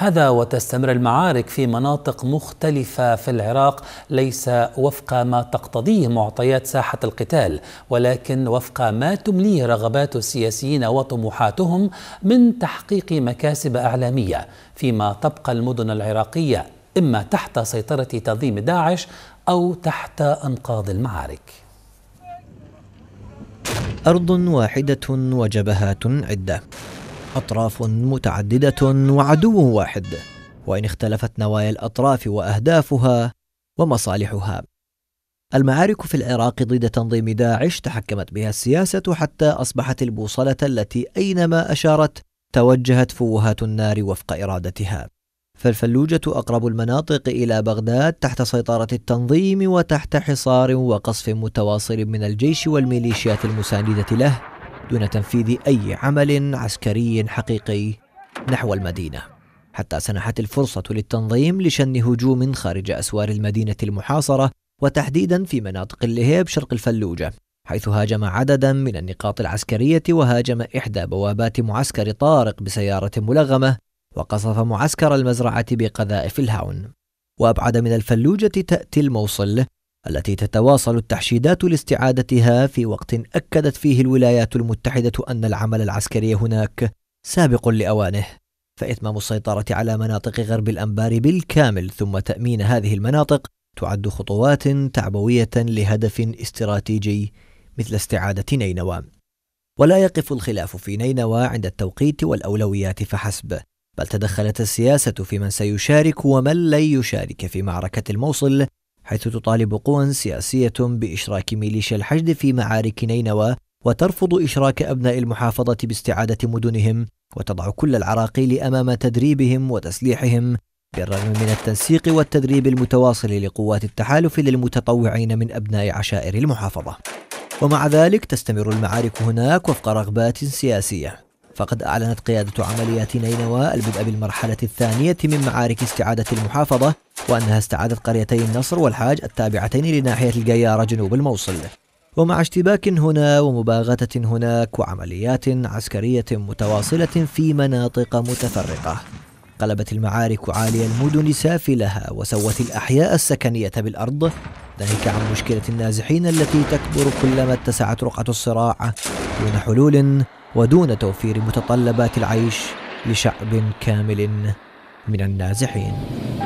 هذا وتستمر المعارك في مناطق مختلفة في العراق ليس وفق ما تقتضيه معطيات ساحة القتال ولكن وفق ما تمليه رغبات السياسيين وطموحاتهم من تحقيق مكاسب إعلامية فيما تبقى المدن العراقية إما تحت سيطرة تنظيم داعش أو تحت أنقاض المعارك أرض واحدة وجبهات عدة أطراف متعددة وعدو واحد وإن اختلفت نوايا الأطراف وأهدافها ومصالحها المعارك في العراق ضد تنظيم داعش تحكمت بها السياسة حتى أصبحت البوصلة التي أينما أشارت توجهت فوهات النار وفق إرادتها فالفلوجة أقرب المناطق إلى بغداد تحت سيطرة التنظيم وتحت حصار وقصف متواصل من الجيش والميليشيات المساندة له دون تنفيذ أي عمل عسكري حقيقي نحو المدينة حتى سنحت الفرصة للتنظيم لشن هجوم خارج أسوار المدينة المحاصرة وتحديدا في مناطق اللهيب شرق الفلوجة حيث هاجم عددا من النقاط العسكرية وهاجم إحدى بوابات معسكر طارق بسيارة ملغمة وقصف معسكر المزرعة بقذائف الهاون وأبعد من الفلوجة تأتي الموصل التي تتواصل التحشيدات لاستعادتها في وقت اكدت فيه الولايات المتحده ان العمل العسكري هناك سابق لاوانه فاتمام السيطره على مناطق غرب الانبار بالكامل ثم تامين هذه المناطق تعد خطوات تعبويه لهدف استراتيجي مثل استعاده نينوى ولا يقف الخلاف في نينوى عند التوقيت والاولويات فحسب بل تدخلت السياسه في من سيشارك ومن لن يشارك في معركه الموصل حيث تطالب قوى سياسية بإشراك ميليشيا الحشد في معارك نينوى وترفض إشراك أبناء المحافظة باستعادة مدنهم وتضع كل العراقيل أمام تدريبهم وتسليحهم بالرغم من التنسيق والتدريب المتواصل لقوات التحالف للمتطوعين من أبناء عشائر المحافظة ومع ذلك تستمر المعارك هناك وفق رغبات سياسية فقد أعلنت قيادة عمليات نينوى البدء بالمرحلة الثانية من معارك استعادة المحافظة وأنها استعادت قريتي النصر والحاج التابعتين لناحية القيارة جنوب الموصل ومع اشتباك هنا ومباغتة هناك وعمليات عسكرية متواصلة في مناطق متفرقة قلبت المعارك عالي المدن سافلها وسوت الأحياء السكنية بالأرض ناهيك عن مشكلة النازحين التي تكبر كلما اتسعت رقعة الصراع دون حلول ودون توفير متطلبات العيش لشعب كامل من النازحين